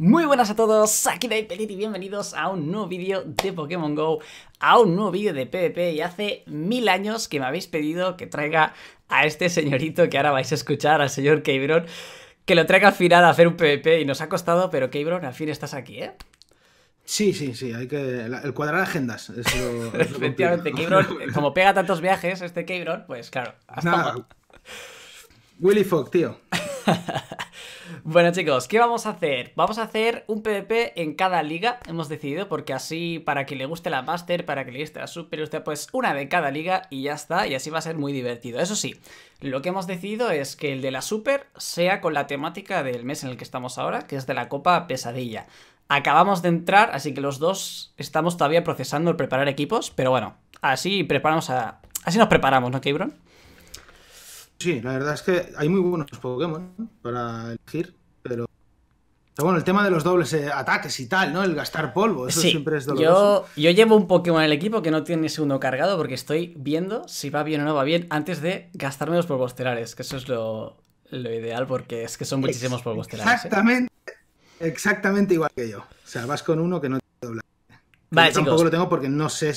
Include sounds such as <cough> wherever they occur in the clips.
Muy buenas a todos, aquí de y bienvenidos a un nuevo vídeo de Pokémon GO, a un nuevo vídeo de PvP y hace mil años que me habéis pedido que traiga a este señorito que ahora vais a escuchar, al señor Keybron que lo traiga al final a hacer un PvP y nos ha costado, pero Keybron, al fin estás aquí, ¿eh? Sí, sí, sí, hay que... El cuadrar agendas. Es lo, <laughs> Efectivamente, Keybron, eh, como pega tantos viajes este Keybron, pues claro. Hasta Willy Fogg, tío. <laughs> Bueno chicos, ¿qué vamos a hacer? Vamos a hacer un PvP en cada liga, hemos decidido, porque así para que le guste la Master, para que le guste la Super, usted pues una de cada liga y ya está, y así va a ser muy divertido. Eso sí, lo que hemos decidido es que el de la Super sea con la temática del mes en el que estamos ahora, que es de la Copa Pesadilla. Acabamos de entrar, así que los dos estamos todavía procesando el preparar equipos, pero bueno, así preparamos a... Así nos preparamos, ¿no, Cabron? Sí, la verdad es que hay muy buenos Pokémon para elegir, pero bueno, el tema de los dobles eh, ataques y tal, ¿no? El gastar polvo, eso siempre es doloroso. Yo, yo llevo un Pokémon en el equipo que no tiene segundo cargado porque estoy viendo si va bien o no va bien antes de gastarme los polvos telares, que eso es lo, ideal porque es que son muchísimos polvos telares. ¿eh? Exactamente, exactamente igual que yo. O sea, vas con uno que no te dobla. Vale, yo tampoco lo tengo porque no sé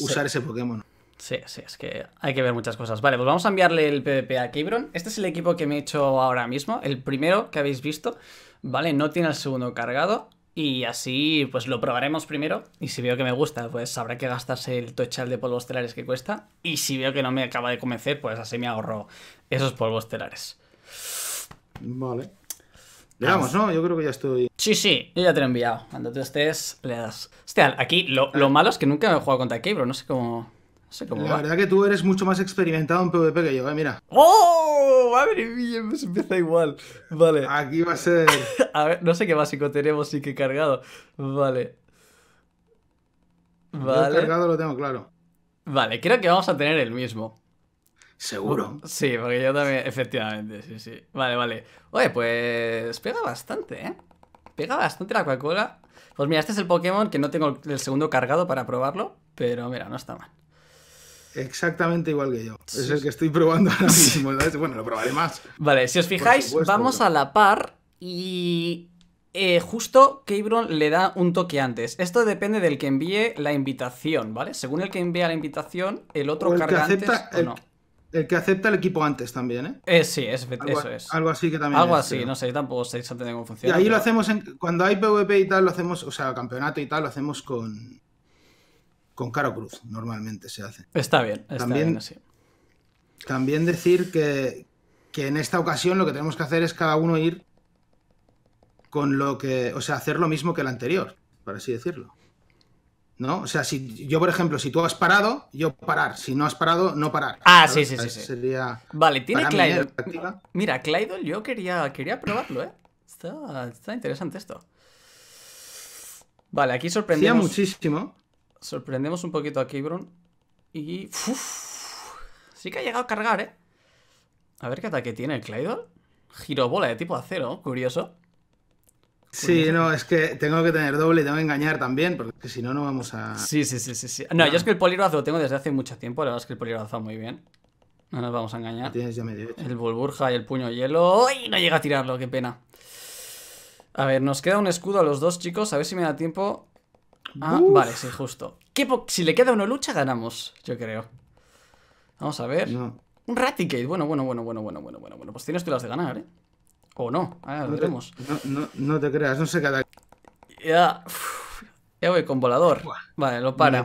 usar ese Pokémon. Sí, sí, es que hay que ver muchas cosas. Vale, pues vamos a enviarle el PvP a Cabron. Este es el equipo que me he hecho ahora mismo, el primero que habéis visto. Vale, no tiene el segundo cargado. Y así, pues lo probaremos primero. Y si veo que me gusta, pues habrá que gastarse el tochal de polvos telares que cuesta. Y si veo que no me acaba de convencer, pues así me ahorro esos polvos telares. Vale. veamos, ¿no? Yo creo que ya estoy. Sí, sí, yo ya te lo he enviado. Cuando tú estés, le das. Hostia, aquí lo, ah. malo es que nunca me he jugado contra Keybron. no sé cómo. La verdad que tú eres mucho más experimentado en PvP que yo, eh, mira. ¡Oh! Madre mía, empieza igual. Vale. Aquí va a ser. <laughs> a ver, no sé qué básico tenemos y qué cargado. Vale. Vale. cargado lo tengo claro. Vale, creo que vamos a tener el mismo. Seguro. Sí, porque yo también, efectivamente, sí, sí. Vale, vale. Oye, pues pega bastante, ¿eh? Pega bastante la Coca-Cola. Pues mira, este es el Pokémon que no tengo el segundo cargado para probarlo, pero mira, no está mal exactamente igual que yo. Es el que estoy probando ahora <laughs> mismo. Bueno, lo probaré más. Vale, si os fijáis, vamos a la par y eh, justo Cabron le da un toque antes. Esto depende del que envíe la invitación, ¿vale? Según el que envía la invitación, el otro carga antes el... o no. El que acepta el equipo antes también, ¿eh? eh sí, es, eso es. Algo así que también. Algo así, no sé, tampoco sé exactamente cómo funciona. Y ahí lo hacemos, cuando hay PvP y tal, lo hacemos, o sea, campeonato y tal, lo hacemos con, con Caro Cruz, normalmente se hace. Está bien, está bien así. También decir que, en esta ocasión lo que tenemos que hacer es cada uno ir con lo que, o sea, hacer lo mismo que el anterior, por así decirlo. ¿No? O sea, si yo, por ejemplo, si tú has parado, yo parar. Si no has parado, no parar. Ah, sí, sí, sí, Vale, tiene Clyde. Mira, Clyde, yo quería, quería probarlo, ¿eh? Está, está interesante esto. Vale, aquí sorprendemos. muchísimo Sorprendemos un poquito a Kibron. Y... sí que ha llegado a cargar, ¿eh? A ver qué ataque tiene el Claydol. Girobola de tipo acero, curioso. Sí, no, es que tengo que tener doble y tengo que engañar también, porque si no, no vamos a. Sí, sí, sí, sí. sí. No, yo es que el Poliroazo lo tengo desde hace mucho tiempo, la verdad es que el Poliroazo va muy bien. No nos vamos a engañar. El Bulburja y el puño hielo. ¡Uy! No llega a tirarlo, qué pena. A ver, nos queda un escudo a los dos chicos, a ver si me da tiempo Ah, vale, sí, justo. si le queda una lucha, ganamos, yo creo. Vamos a ver. Un Raticate. Bueno, bueno, bueno, bueno, bueno, bueno, bueno, bueno. Pues tienes tú las de ganar, ¿eh? O no, ah, no lo veremos. Te, no, te creas, no sé qué Ya. ya voy con volador. Vale, lo para.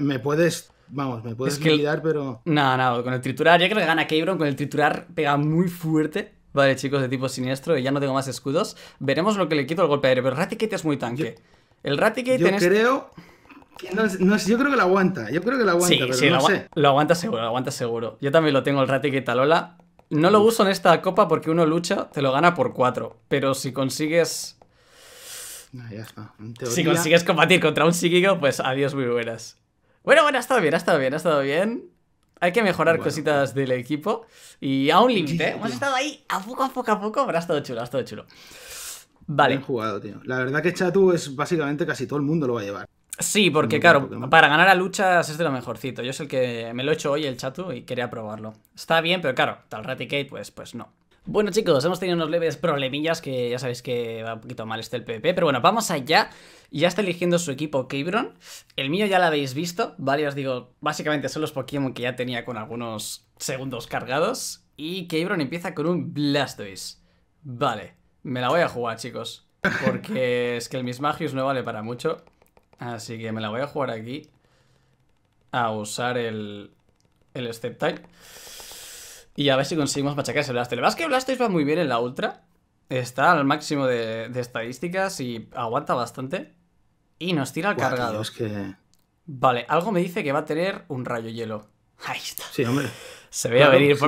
Me, puedes. Vamos, me puedes cuidar, pero. No, nada, con el triturar. Ya creo que gana Cabron. Con el triturar pega muy fuerte. Vale, chicos, de tipo siniestro. Y ya no tengo más escudos. Veremos lo que le quito al golpe aéreo. Pero Raticate es muy tanque. El Raticate Yo creo. yo creo que lo aguanta. Yo creo que lo aguanta, aguanta seguro, lo aguanta seguro. Yo también lo tengo el Raticate Alola. No lo uso en esta copa porque uno lucha, te lo gana por cuatro. Pero si consigues. ya está. Si consigues combatir contra un psíquico, pues adiós, muy buenas. Bueno, bueno, ha estado bien, ha estado bien, ha estado bien. Hay que mejorar cositas pues. del equipo. Y a un límite. Hemos estado ahí a poco, a poco, a poco, pero ha estado chulo, ha estado chulo. Vale. Bien jugado, tío. La verdad que Chatu es básicamente casi todo el mundo lo va a llevar. Sí, porque claro, para ganar a luchas es de lo mejorcito. Yo es el que me lo he hecho hoy el Chatu y quería probarlo. Está bien, pero claro, tal Raticate, pues, pues no. Bueno chicos, hemos tenido unos leves problemillas que ya sabéis que va un poquito mal este el PvP, pero bueno, vamos allá. Ya está eligiendo su equipo Cabron. El mío ya lo habéis visto, ¿vale? Os digo, básicamente son los Pokémon que ya tenía con algunos segundos cargados. Y Cabron empieza con un Blastoise. Vale. Me la voy a jugar, chicos. Porque <laughs> es que el magius no vale para mucho. Así que me la voy a jugar aquí. A usar el. El time Y a ver si conseguimos machacar ese Blastoise. La verdad que Blastoise va muy bien en la Ultra. Está al máximo de, estadísticas y aguanta bastante. Y nos tira el cargado. que... Vale, algo me dice que va a tener un rayo hielo. Ahí está. Sí, hombre. Se ve a venir.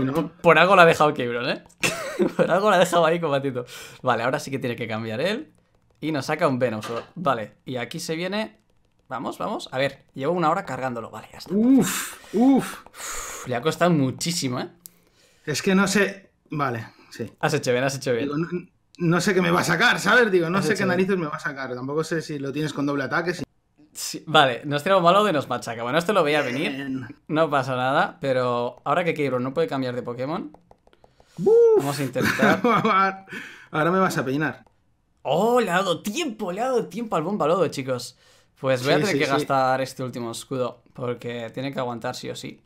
por, algo la ha dejado Kebron, ¿eh? Por <laughs> algo la dejado ahí combatiendo. Vale, ahora sí que tiene que cambiar él. Y nos saca un venus Vale, y aquí se viene... Vamos, vamos. A ver, llevo una hora cargándolo. Vale, ya está. Uf, uf. le ha costado muchísimo, ¿eh? Es que no sé... Vale, sí. Has hecho bien, has hecho bien. no, sé qué me va a sacar, ¿sabes? Digo, no sé qué narices me va a sacar. Tampoco sé si lo tienes con doble ataque, si... Sí, vale, nos tiramos malo de nos machaca. Bueno, esto lo veía venir. No pasa nada, pero ahora que quiero no puede cambiar de Pokémon, Vamos a intentar. <laughs> Ahora me vas a peinar. Oh, le ha dado tiempo, le ha dado tiempo al bomba lodo, chicos. Pues voy a tener que gastar este último escudo, porque tiene que aguantar sí o sí.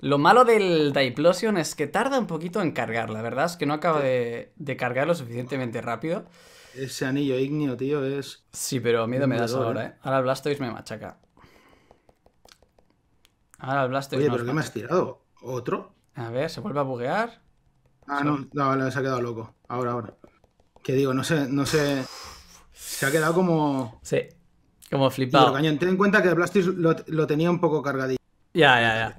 Lo malo del Diplosion es que tarda un poquito en cargar, la verdad es que no acaba de, de cargar lo suficientemente rápido. Ese anillo ignio, tío, es... Sí, pero miedo me das dolor, ahora, eh. ¿eh? Ahora el Blastoise me machaca. Ahora el Blastoise Oye, ¿pero qué me has tirado? ¿Otro? A ver, se vuelve a buguear. Ah, no, no, no, se ha quedado loco. Ahora, ahora. Que digo, no sé, no sé. Se ha quedado como. Sí, como flipado. Cañón. en cuenta que Blastis lo, lo tenía un poco cargadito. Ya, ya, ya.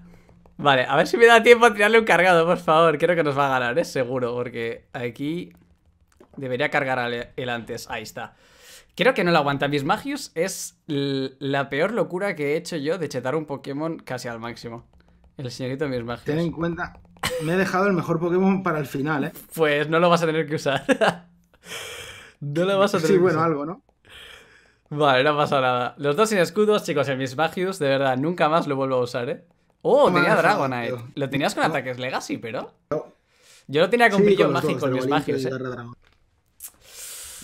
Vale, a ver si me da tiempo a tirarle un cargado, por favor. Creo que nos va a ganar, es ¿eh? seguro, porque aquí debería cargar el antes. Ahí está. Creo que no lo aguanta. Mis Magius es la peor locura que he hecho yo de chetar un Pokémon casi al máximo. El señorito mis magias. Ten en cuenta, me he dejado el mejor Pokémon para el final, ¿eh? Pues no lo vas a tener que usar. <laughs> no lo vas a tener sí, bueno, algo, ¿no? Vale, no pasa nada. Los dos sin escudos, chicos, el magius, de verdad, nunca más lo vuelvo a usar, ¿eh? Oh, tenía Dragonite. Lo tenías con ataques Legacy, pero. Yo lo tenía con sí, brillo con mágico, el ¿eh?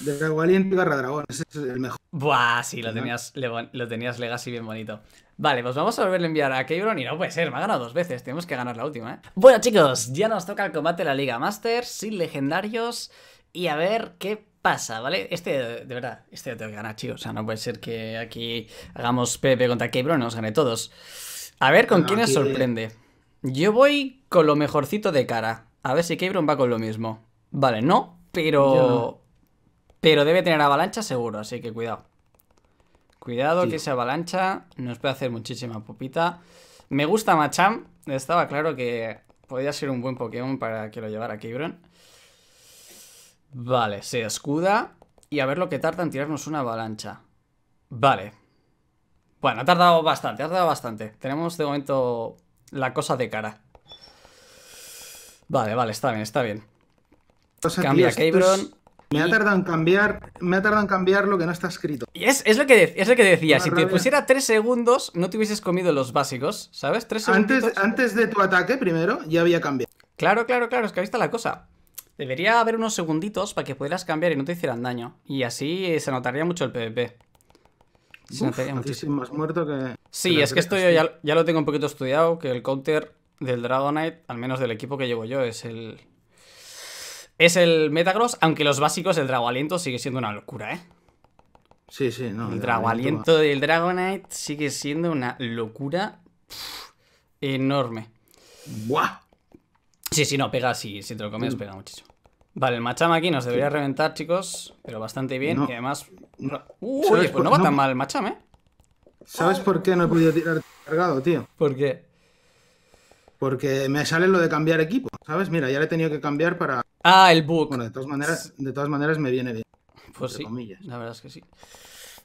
y barra dragón, ese es el mejor. Buah, sí, lo tenías, lo tenías Legacy bien bonito. Vale, pues vamos a volverle a enviar a Cabron y no puede ser, me ha ganado dos veces, tenemos que ganar la última, ¿eh? Bueno chicos, ya nos toca el combate de la Liga Master, sin legendarios y a ver qué pasa, ¿vale? Este, de verdad, este lo tengo que ganar, chicos, o sea, no puede ser que aquí hagamos PP contra Cabron y nos gane todos. A ver con quién nos sorprende. Yo voy con lo mejorcito de cara, a ver si Cabron va con lo mismo. Vale, no, pero... Pero debe tener avalancha seguro, así que cuidado. Cuidado que esa avalancha nos puede hacer muchísima pupita. Me gusta Machamp. Estaba claro que podía ser un buen Pokémon para que lo llevara Kibron. Vale, se escuda. Y a ver lo que tarda en tirarnos una avalancha. Vale. Bueno, ha tardado bastante, ha tardado bastante. Tenemos de momento la cosa de cara. Vale, vale, está bien, está bien. Cambia tío, me ha tardado en cambiar, me ha cambiar lo que no está escrito. Y es, lo que es lo que decía, si te pusiera tres segundos, no te hubieses comido los básicos, ¿sabes? Tres segundos. Antes, antes de tu ataque primero, ya había cambiado. Claro, claro, claro, es que ahí está la cosa. Debería haber unos segunditos para que pudieras cambiar y no te hicieran daño. Y así eh, se notaría mucho el PvP. muchísimo. más muerto que... Sí, es que esto ya, ya lo tengo un poquito estudiado, que el counter del Dragonite, al menos del equipo que llevo yo, es el, es el Metagross, aunque los básicos, el Drago sigue siendo una locura, ¿eh? Sí, sí, no. El Drago del Dragonite sigue siendo una locura enorme. ¡Buah! Sí, sí, no, pega, así. si te lo comes, pega muchísimo. Vale, el Machama aquí nos debería reventar, chicos, pero bastante bien y además... pues no va tan mal el ¿eh? ¿Sabes por qué no he podido tirar cargado, tío? ¿Por qué? Porque me sale lo de cambiar equipo, ¿sabes? Mira, ya le he tenido que cambiar para Ah, el book. Bueno, de todas maneras, de todas maneras me viene bien. Pues sí, la verdad es que sí.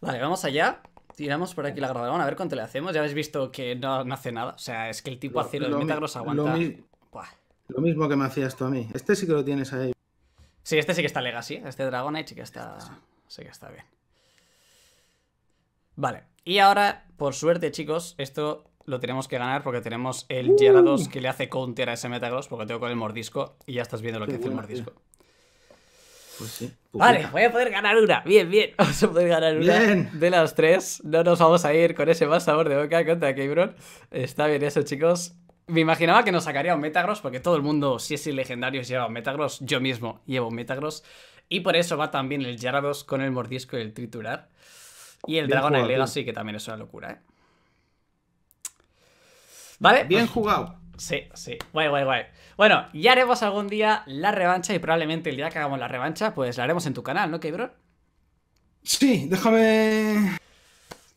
Vale, vamos allá. Tiramos por aquí la grabación, a ver cuánto le hacemos. Ya habéis visto que no, hace nada. O sea, es que el tipo hace los lo aguanta. Lo, mismo que me hacía esto a mí. Este sí que lo tienes ahí. Sí, este sí que está Legacy. ¿eh? Este Dragonite sí que está. Este sí que está bien. Vale. Y ahora, por suerte, chicos, esto lo tenemos que ganar porque tenemos el uh. Gyarados que le hace counter a ese Metagross porque tengo con el mordisco y ya estás viendo lo que hace el mordisco. Pues sí, pues vale, voy a poder ganar una. Bien, bien. <laughs> Vamos a poder ganar una de las tres. No nos vamos a ir con ese más sabor de boca contra Cabron. Está bien eso, chicos. Me imaginaba que nos sacaría un Metagross, porque todo el mundo, si es el legendario, lleva un Metagross. Yo mismo llevo un Metagross. Y por eso va también el Gyarados con el mordisco y el triturar. Y el Dragon Dragon sí que también es una locura, ¿eh? ¿Vale? Bien pues, jugado. Sí, sí. Guay, guay, guay. Bueno, ya haremos algún día la revancha y probablemente el día que hagamos la revancha, pues la haremos en tu canal, ¿no, bro Sí, déjame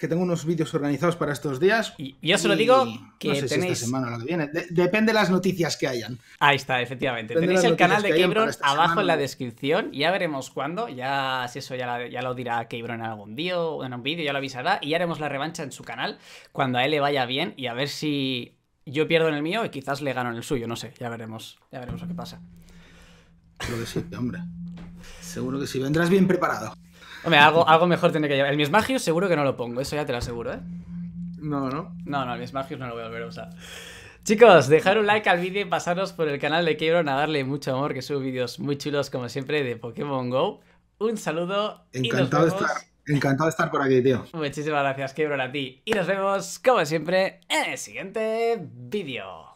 que tengo unos vídeos organizados para estos días. Y yo se lo digo que no sé tenéis... esta semana lo que viene. depende de las noticias que hayan. Ahí está, efectivamente. tenéis el canal de KeyBron abajo en la descripción. Ya veremos cuándo. Ya, si eso ya, ya lo dirá KeyBron en algún día o en un vídeo, ya lo avisará. Y haremos la revancha en su canal cuando a él le vaya bien y a ver si yo pierdo en el mío y quizás le gano en el suyo. No sé, ya veremos. Ya veremos lo que pasa. Creo que sí, hombre. Seguro que sí. Vendrás bien preparado. Hombre, algo, mejor tiene que llevar. El Mismagius seguro que no lo pongo, eso ya te lo aseguro, ¿eh? No, no. No, no, el Mismagius no lo voy a volver a usar. Chicos, dejar un like al vídeo y pasaros por el canal de Kebron a darle mucho amor, que subo vídeos muy chulos, como siempre, de Pokémon GO. Un saludo. Encantado, y nos vemos... de, estar, encantado de estar por aquí, tío. Muchísimas gracias, Kebron, a ti. Y nos vemos, como siempre, en el siguiente vídeo.